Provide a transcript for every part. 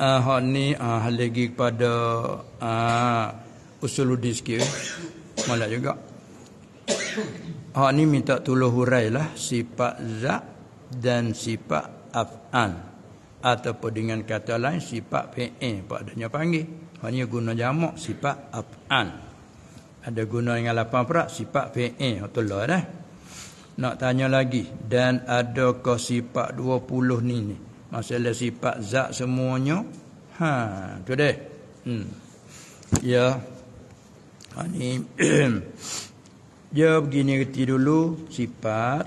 Ah uh, ni ah uh, lagi kepada ah uh, usuluddin sikit eh. malah juga. Ah ni minta tolong hurailah sifat zat dan sifat af'an ataupun dengan kata lain sifat fi'il padanya panggil. Hanya guna jamak sifat af'an. Ada guna dengan lapan perak sifat fi'il betul lah dah. Eh. Nak tanya lagi dan ada adakah sifat 20 ni ni? masalah sifat zat semuanya ha tu deh hmm ya ha, ni dia begini reti dulu sifat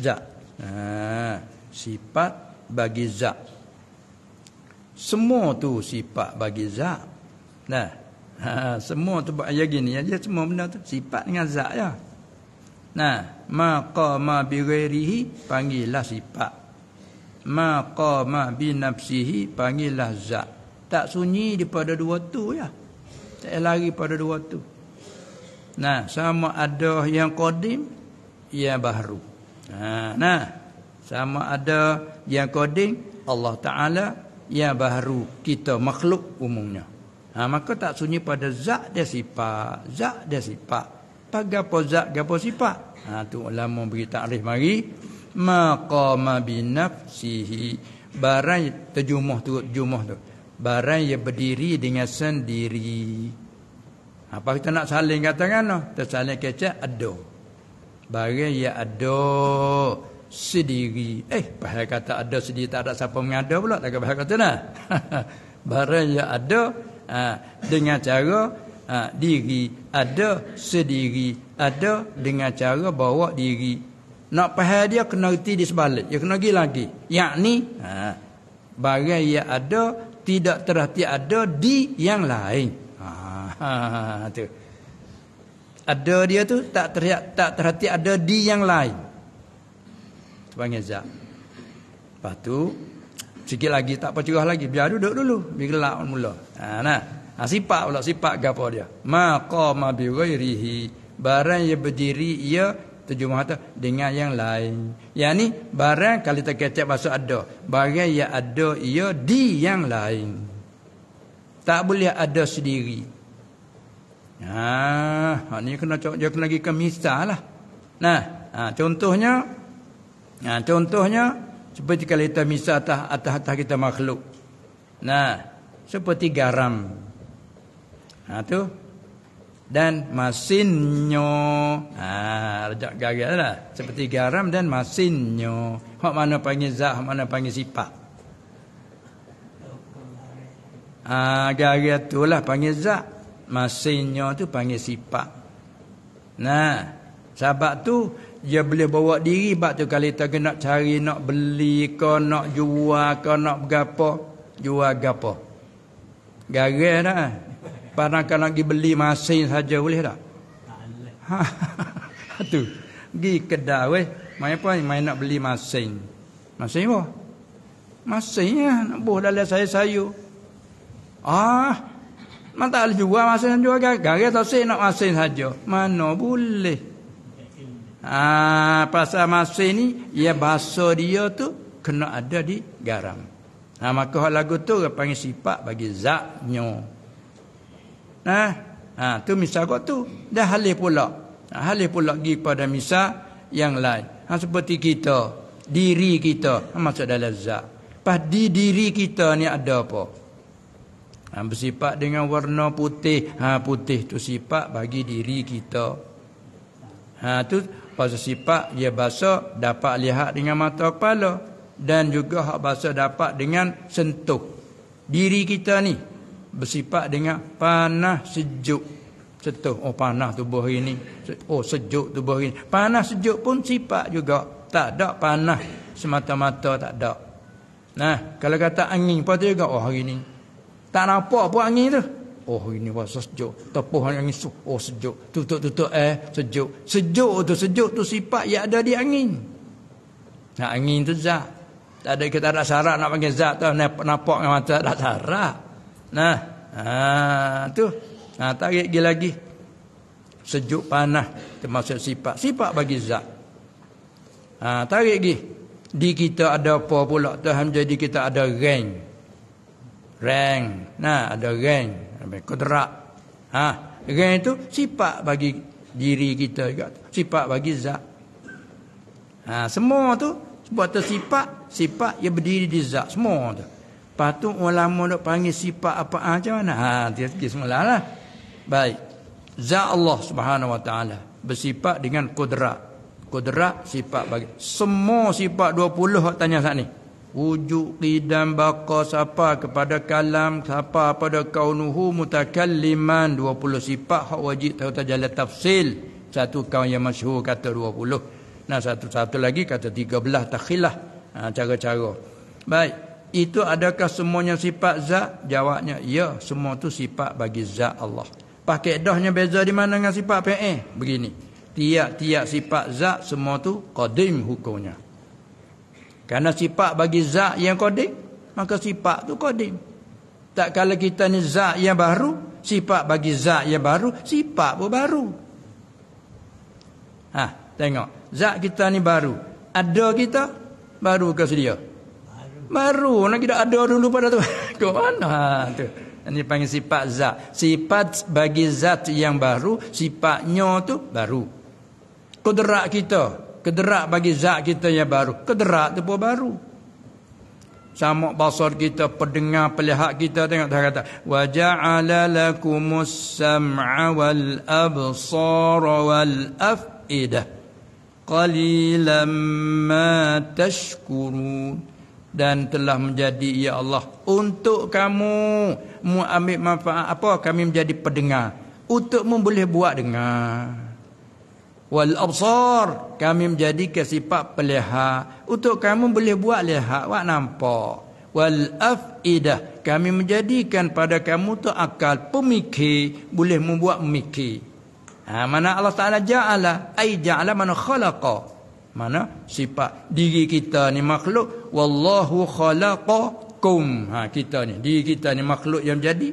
zat ha sifat bagi zat semua tu sifat bagi zat nah ha, semua tu buat ayat gini dia ya, ya, semua benda tu sifat dengan zat ya nah maqama bi ghairihi panggillah sifat ma qama bi nafsihi panggilah zat tak sunyi daripada dua tu ya tak lari pada dua tu nah sama ada yang qadim yang baru nah, nah sama ada yang qadim Allah taala yang baru kita makhluk umumnya ha, maka tak sunyi pada Zak dan sifat zat dan sifat pagapo zat gapo sifat ha tu ulama beri takrif mari maqama binafsihi barang terjumah tu jumah tu barang yang berdiri dengan sendiri apa kita nak saling katakan noh tersaling kecek ado barang ya ado sendiri eh bahasa kata ada sendiri tak ada siapa mengada pula tak bahasa kata nah barang yang ado ha, dengan cara ha, diri ada sendiri ada dengan cara bawa diri nak faham dia kena reti di sebalik. Dia ya, kena pergi lagi. Yang ni. Ha, barang yang ada. Tidak terhati ada di yang lain. Ha, ha, ha, tu. Ada dia tu. Tak terhati, tak terhati ada di yang lain. Itu panggil zat. Lepas tu. Sikit lagi tak pecerah lagi. Biar duduk dulu. Biar gelap mula. Ha, nah. Ha, sifat pula. Sifat gapa dia. Maqa mabirairihi. Barang yang berdiri ia terjemah tu dengan yang lain yang ni barang kalau tak kecek masuk ada barang yang ada ia di yang lain tak boleh ada sendiri nah ha, ha, ni kena dia kena lagi ke misal lah nah ha, contohnya ha, contohnya seperti kalau kita misal atas atas, atas kita makhluk nah seperti garam ha tu dan masinnyo. Ha, rejak garam lah. Seperti garam dan masinnyo. Hak mana panggil zah, hak mana panggil sifat. Ha, garam tu lah panggil zah. Masinnyo tu panggil sifat. Nah, sahabat tu dia boleh bawa diri bab tu kali tak nak cari nak beli ke nak jual ke nak berapa jual gapo garam lah. Padahal kalau pergi beli masin saja boleh tak? Tak boleh. tu. Pergi kedai weh. Main apa? Main nak beli masin. Masin apa? Masin ya. Nak buah dalam saya sayur. Ah. Man tak boleh jual masin jual gagal. Gagal tak nak masin saja. Mana boleh. Ah, pasal masin ni. Ya basa dia tu. Kena ada di garam. Nah, maka lagu tu. Dia panggil sifat bagi zatnya. Zatnya. Nah, ha? ha, tu misal kau tu. Dah halih pula. Ha, halih pula pergi pada misal yang lain. Ha, seperti kita. Diri kita. Ha, masuk dalam zak, Lepas di diri kita ni ada apa? Ha, bersifat dengan warna putih. Ha, putih tu sifat bagi diri kita. Ha, tu pasal sifat dia bahasa dapat lihat dengan mata kepala. Dan juga hak bahasa dapat dengan sentuh. Diri kita ni bersifat dengan panah sejuk. Contoh, oh panah tubuh ini. Oh sejuk tubuh ini. Panah sejuk pun sifat juga. Tak ada panah semata-mata tak ada. Nah, kalau kata angin pun tu juga, oh hari ini. Tak nampak pun angin tu. Oh ini rasa sejuk. Tepuh angin tu, oh sejuk. Tutup-tutup eh, sejuk. Sejuk tu, sejuk tu sifat yang ada di angin. Nah, angin tu zat. Tak ada kita tak ada syarat nak panggil zat tu. Nampak dengan mata tak ada syarat. Nah, ha, tu. Ha, tarik dia lagi. Sejuk panah termasuk sifat. Sifat bagi zat. Ha, tarik lagi. Di kita ada apa pula? Tuhan jadi kita ada rang. Rang. Nah, ada rang. Kudrak. Ha, rang itu sifat bagi diri kita juga. Sifat bagi zat. Ha, semua tu sebab tersifat, sifat yang berdiri di zat. Semua tu. Patut ulama nak panggil sifat apa aja ah, mana? Ha, ah, tiap-tiap semula lah. Baik. Zat Allah Subhanahu Wa Taala bersifat dengan kudrat. Kudrat sifat bagi semua sifat 20 hak tanya saat ni. Wujud qidam baqa siapa kepada kalam siapa pada kaunuhu mutakalliman 20 sifat hak wajib tahu tajalla tafsil. Satu kaun yang masyhur kata 20. Nah satu-satu lagi kata 13 takhilah. Ha, cara-cara. Baik. Itu adakah semuanya sifat zat? Jawabnya, ya, semua tu sifat bagi zat Allah. Pakai dahnya beza di mana dengan sifat Eh, Begini. Tiap-tiap sifat zat semua tu qadim hukumnya. Karena sifat bagi zat yang qadim, maka sifat tu qadim. Tak kala kita ni zat yang baru, sifat bagi zat yang baru, sifat pun baru. Ha, tengok. Zat kita ni baru. Ada kita, baru ke sedia. Baru nak kita ada dulu pada tu. Ke mana ha, tu? Ini panggil sifat zat. Sifat bagi zat yang baru, sifatnya tu baru. Kederak kita, kederak bagi zat kita yang baru. Kederak tu pun baru. Sama basar kita, pendengar, pelihat kita tengok dah kata, "Wa ja'ala lakumus sam'a wal absara wal af'idah qalilan ma tashkurun." dan telah menjadi ya Allah untuk kamu mu ambil manfaat apa kami menjadi pendengar untuk memboleh buat dengar wal absar kami menjadi kesifat pelihat untuk kamu boleh buat lihat buat nampak wal afidah kami menjadikan pada kamu tu akal pemikir boleh membuat mikir. ha, mana Allah Taala ja'ala ai ja'ala man khalaqa mana sifat diri kita ni makhluk wallahu khalaqakum ha kita ni diri kita ni makhluk yang jadi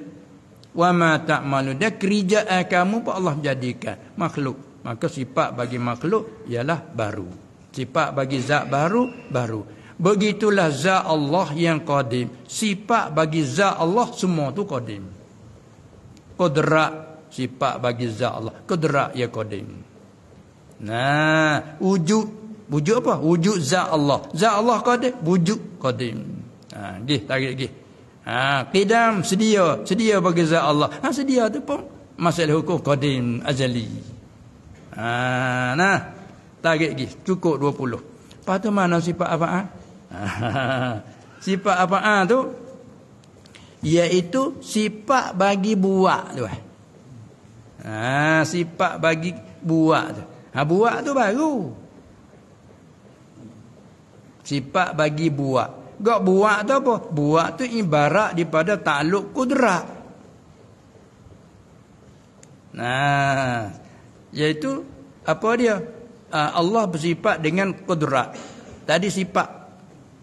wa ma ta'malu dia kerjaan kamu pun Allah jadikan makhluk maka sifat bagi makhluk ialah baru sifat bagi zat baru baru begitulah zat Allah yang qadim sifat bagi zat Allah semua tu qadim qudrat sifat bagi zat Allah qudrat ya qadim nah wujud Wujud apa? Wujud zat Allah. Zat Allah qadim, wujud qadim. Ha, gih tarik gih. Ha, qidam sedia, sedia bagi zat Allah. Ha, sedia tu pun masalah hukum qadim azali. Ha, nah. Tarik gih, cukup 20. Apa tu mana sifat apa ah? sifat apa ah tu? Iaitu sifat bagi buat tu. Eh. Ha, sifat bagi buat tu. Ha, buat tu baru sifat bagi buat. Gak buat tu apa? Buat tu ibarat daripada takluk kudrat. Nah, iaitu apa dia? Ah, Allah bersifat dengan kudrat. Tadi sifat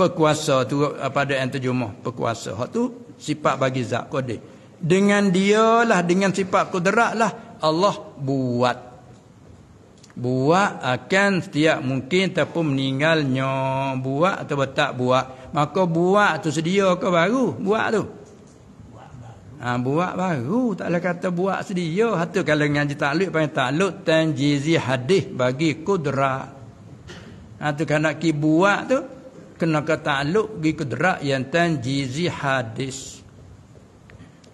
pekuasa tu ah, pada yang terjemah pekuasa Hak tu sifat bagi zat Dengan dia lah, dengan sifat kudrat lah Allah buat buat akan setiap mungkin ataupun meninggalnya buat atau tak buat maka buat tu sedia ke baru buat tu ha, buat baru tak ada kata buat sedia hatu kalau ngaji takluk panggil takluk jizi hadis bagi kudrat hatu kan nak ki buat tu kena ke takluk bagi kudrat yang jizi hadis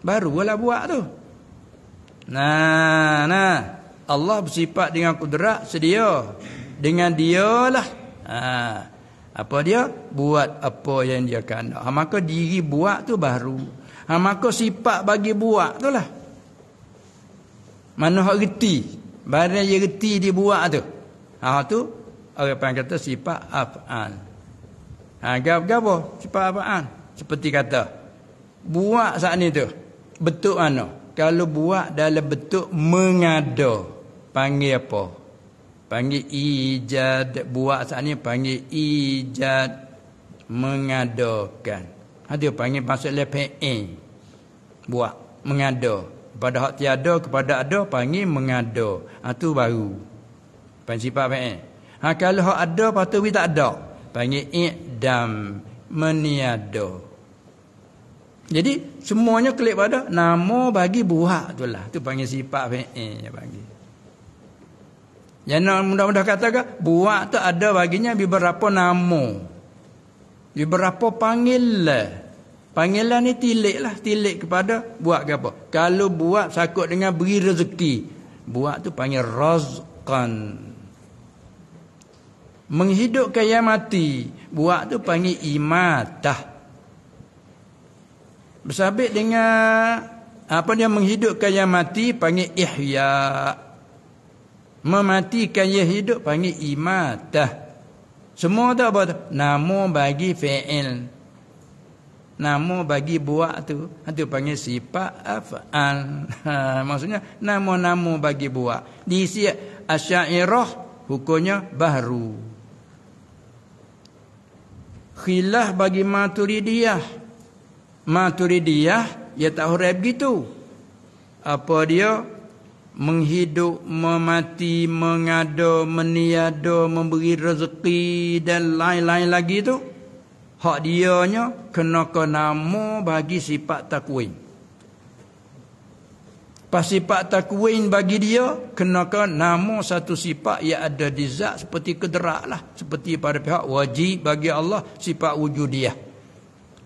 baru lah buat tu nah nah Allah bersifat dengan kudrat sedia dengan dialah ha apa dia buat apa yang dia kehendak ha maka diri buat tu baru ha maka sifat bagi buat tu lah mana hak reti barang yang reti dia buat tu ha tu orang pun kata sifat af'an ha gap gap sifat af'an seperti kata buat saat ni tu betul mana kalau buat dalam bentuk mengada panggil apa panggil ijad buat saat ni panggil ijad mengadakan ada ha, panggil pasal lepen buat mengada kepada hak tiada kepada ada panggil mengada ha tu baru pensipa pe ha kalau hak ada patu wi tak ada panggil idam meniada jadi semuanya klik pada nama bagi buah tu lah. Tu panggil sifat fi'il eh, yang panggil. Yang mudah-mudah katakan buah tu ada baginya beberapa nama. Beberapa panggil Panggilan ni tilik lah. Tilik kepada buat ke apa. Kalau buat sakut dengan beri rezeki. Buat tu panggil razqan. Menghidupkan yang mati. Buat tu panggil imatah bersabit dengan apa dia menghidupkan yang mati panggil ihya mematikan yang hidup panggil imatah semua tu apa tu nama bagi fi'il nama bagi buat tu ha, tu panggil sifat af'al ha, maksudnya nama-nama bagi buat di isi asyairah hukumnya baru khilah bagi maturidiyah Maturidiyah ya tak hurai gitu. Apa dia? Menghidup, memati, mengado, meniado, memberi rezeki dan lain-lain lagi tu. Hak dianya kena nama bagi sifat takwin. Pas sifat takwin bagi dia, kena nama satu sifat yang ada di zat seperti kederak lah. Seperti pada pihak wajib bagi Allah sifat wujudiah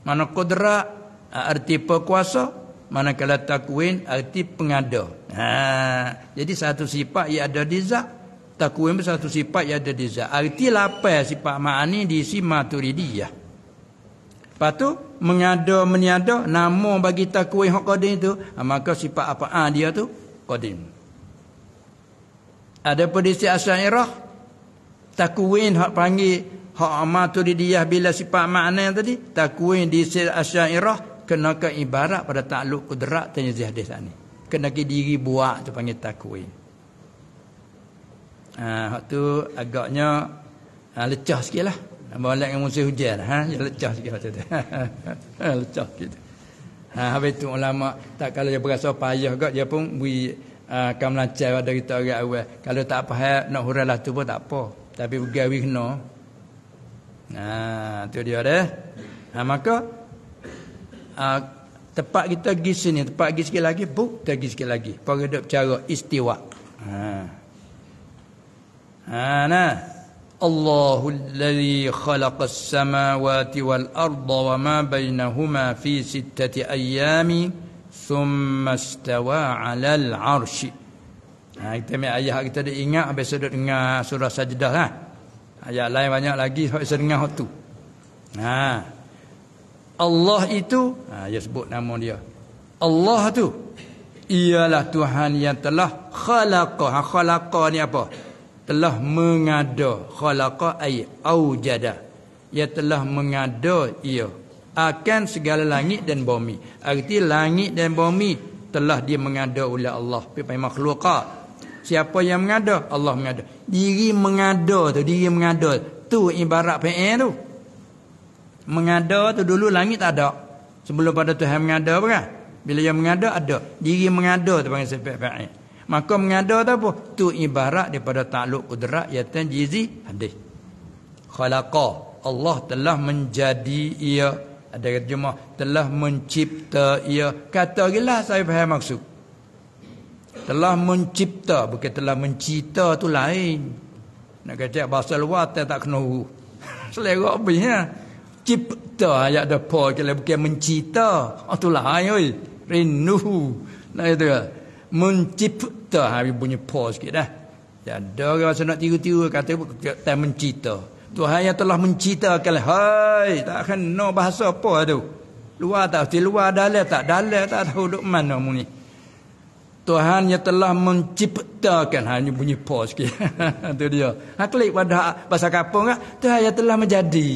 Mana kederak, Arti ha, perkuasa Manakala takwin arti pengada ha. Jadi satu sifat yang ada di zat Takwin pun satu sifat yang ada di zat Arti lapar sifat ma'ani di diisi maturidiyah Lepas tu Mengada meniada Nama bagi takwin hak kodin itu ha, Maka sifat apa ha, dia tu Kodin Ada pedisi asyairah Takwin hak panggil Hak maturidiyah bila sifat makna tadi takuin di asyairah kena ke ibarat pada takluk kudrat tanya zih hadis ni kena ke diri buat tu panggil takwin ah ha, waktu agaknya ha, lecah sikitlah nama balik dengan musim hujan ha ya lecah sikit macam tu ha, lecah sikit ha habis tu ulama tak kalau dia berasa payah gak dia pun bagi akan ha, uh, melancar pada kita orang awal kalau tak apa hal nak huralah tu pun tak apa tapi bergawi kena nah ha, tu dia dah ha maka uh, tempat kita pergi sini, tempat pergi sikit lagi, buk, kita pergi sikit lagi. Pergi duduk cara istiwa. Ha. Ha, nah. Allahu alladhi khalaqas samawati wal arda wa ma bainahuma fi sittati ayami thumma istawa 'alal 'arsy. Ha, kita ambil ayat kita ada ingat habis duduk dengar surah sajdah ha. Ayat lain banyak lagi habis dengar waktu. Ha. Allah itu ha, Dia sebut nama dia Allah tu Ialah Tuhan yang telah khalaqah ha, Khalaqah ni apa? Telah mengada Khalaqah ay awjada Ia telah mengada ia Akan segala langit dan bumi Arti langit dan bumi Telah dia mengada oleh Allah Pemain makhlukah Siapa yang mengada? Allah mengada Diri mengada tu Diri mengada Tu ibarat PN tu mengada tu dulu langit tak ada. Sebelum pada Tuhan mengada bukan? Bila yang mengada ada, diri mengada tu panggil sifat fa'il. Maka mengada tu apa? Tu ibarat daripada takluk kudrat ya tan jizi hadis. Khalaqa Allah telah menjadi ia ada terjemah telah mencipta ia kata gila saya faham maksud telah mencipta bukan telah mencipta tu lain nak kata bahasa luar tak kena huruf selera apa ha? ya? cipta ayat depa kita bukan ah, mencipta oh, ha, lah, ayo rinu nah itu mencipta habis bunyi po sikit dah ya dog rasa nak tiru-tiru kata tak mencipta Tuhan yang telah mencipta menceritakan Hai Tak no bahasa apa tu Luar tak Di luar dalai tak Dalai tak tahu Duk mana mu ni Tuhan yang telah menciptakan Hanya bunyi pause sikit Itu dia Ha klik pada Bahasa kapung kan Tuhan yang telah menjadi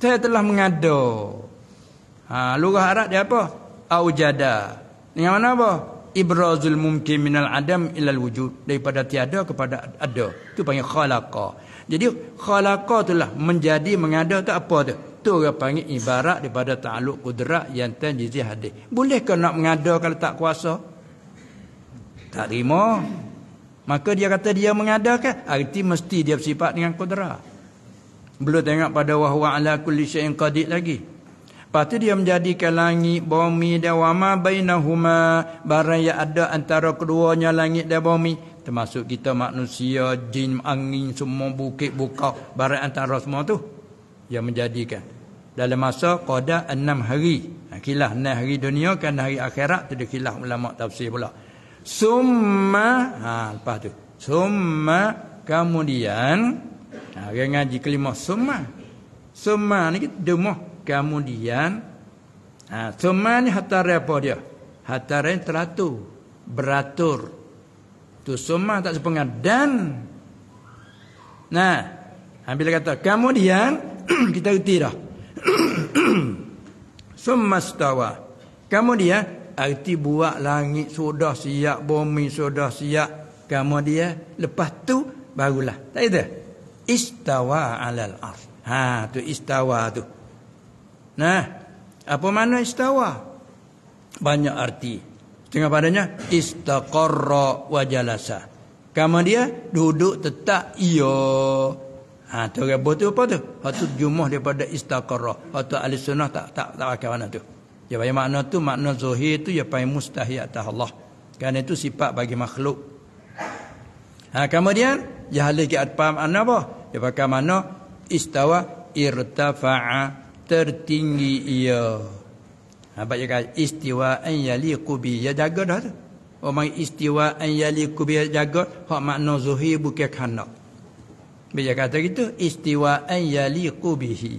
saya telah mengada. Ha, lurah Arab dia apa? Aujada. Yang mana apa? Ibrazul mumkin minal adam ilal wujud. Daripada tiada kepada ada. Tu panggil khalaqa. Jadi khalaqa itulah menjadi mengada tak apa tu. Itu orang panggil ibarat daripada ta'aluk kudrak yang tan jizih Boleh Bolehkah nak mengada kalau tak kuasa? Tak terima. Maka dia kata dia mengadakan. Arti mesti dia bersifat dengan kudrah. Belum tengok pada wahwa ala kulli syai'in qadir lagi. Pasti dia menjadikan langit, bumi dan ma bainahuma barang yang ada antara keduanya langit dan bumi termasuk kita manusia, jin, angin, semua bukit buka barang antara semua tu yang menjadikan dalam masa qada enam hari. Ha, Kilah nah hari dunia kan hari akhirat tu dikilah ulama tafsir pula. Summa ha lepas tu. Summa kemudian Ha, orang ngaji kelima Soma Soma ni demo. Kemudian ha, Soma ni hatarai apa dia Hatarai teratur Beratur Tu soma tak sepengar Dan Nah Ambil kata Kemudian Kita erti dah Soma stawa Kemudian arti buat langit sudah siap Bumi sudah siap Kemudian Lepas tu Barulah Tak itu istawa alal arsh. Ha tu istawa tu. Nah, apa mana istawa? Banyak arti. Tengah padanya istaqarra wa jalasa. Kama dia duduk tetap iya. Ha tu rebo tu apa tu? Satu jumlah daripada istaqarra. Satu ahli sunnah tak tak tak pakai mana tu. Ya bagi makna tu makna zahir tu ya pai mustahi atas Allah. Kan itu sifat bagi makhluk. Ha kemudian jahal ke apa makna apa? Ya bagaimana istawa irtafa'a tertinggi ia. Ha baca kan istiwa an yaliqu bi jaga dah tu. Orang istiwa an yaliqu bi jaga hak makna zuhir bukan kana. Bila kata gitu istiwa an yaliqu bihi.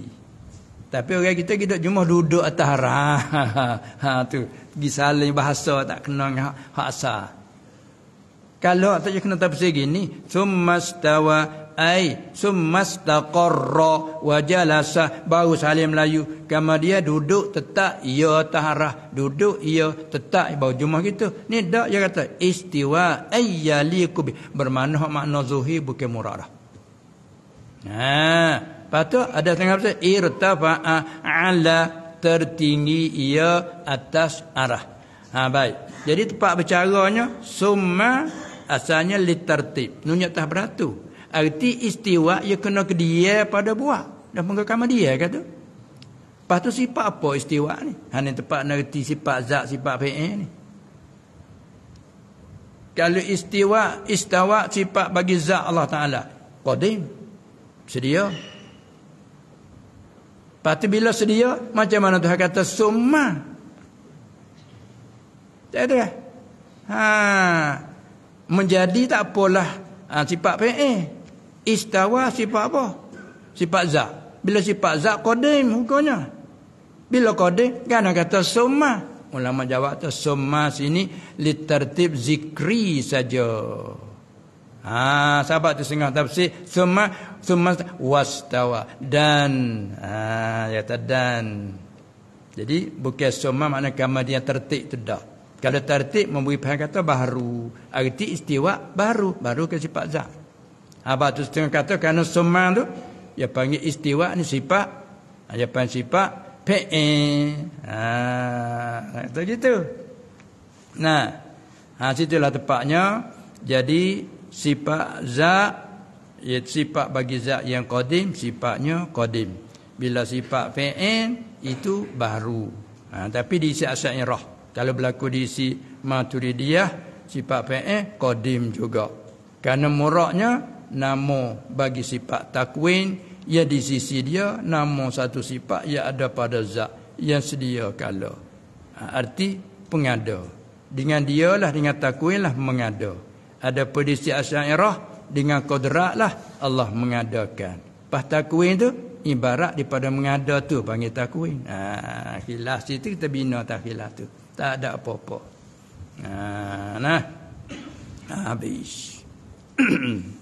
Tapi orang kita kita cuma duduk atas arah. ha tu pergi saling bahasa tak kena hak hak Kalau tak kena tafsir gini, thumma istawa ai summastaqarra wa jalasa baru salim layu kama dia duduk tetap ya taharah duduk ya tetap baru jumah gitu. ni dak dia kata istiwa ayyaliku bermakna makna zuhi bukan murarah ha patu ada tengah apa irtafa'a ala tertinggi ia atas arah ha baik jadi tempat bercaranya summa asalnya litartib nunyak tah beratur. Arti istiwa ia ya kena ke dia pada buah. Dah panggil dia kata. Lepas tu sifat apa istiwa ni? Hanya tepat nerti sifat zat, sifat fi'i ni. Kalau istiwa, istawa sifat bagi zat Allah Ta'ala. kodim Sedia. Lepas tu bila sedia, macam mana Tuhan kata summa. Tak ada. Ha. Menjadi tak apalah. Ha, sifat fi'i. Istawa sifat apa? Sifat zat. Bila sifat zat kodim hukumnya. Bila kodim, kan kata summa. Ulama jawab tu summa sini litertib zikri saja. Ha, sahabat tu sengah tafsir summa summa wastawa dan ha, ya ta dan. Jadi bukan summa makna kama dia tertib tu dah. Kalau tertib memberi faham kata baru. Arti istiwa baru, baru ke sifat zat. Apa tu setengah kata kerana summa tu dia panggil istiwa ni sifat. Ha, dia panggil sifat fi'in. Ah, e. ha, kata gitu. Nah, ha, situlah tepatnya. Jadi sifat Zak? ya sifat bagi zat yang kodim? sifatnya kodim. Bila sifat fi'in e, itu baru. Ha, tapi di isi asal roh. Kalau berlaku di isi maturidiyah sifat fi'in kodim e, juga. Karena muraknya nama bagi sifat takwin ia di sisi dia nama satu sifat ia ada pada zat yang sedia kala ha, arti pengada dengan dialah dengan takwinlah mengada ada pedisi asyairah dengan kodratlah Allah mengadakan pas takwin tu ibarat daripada mengada tu panggil takwin ha, khilas itu kita bina tak khilas tu tak ada apa-apa ha, nah habis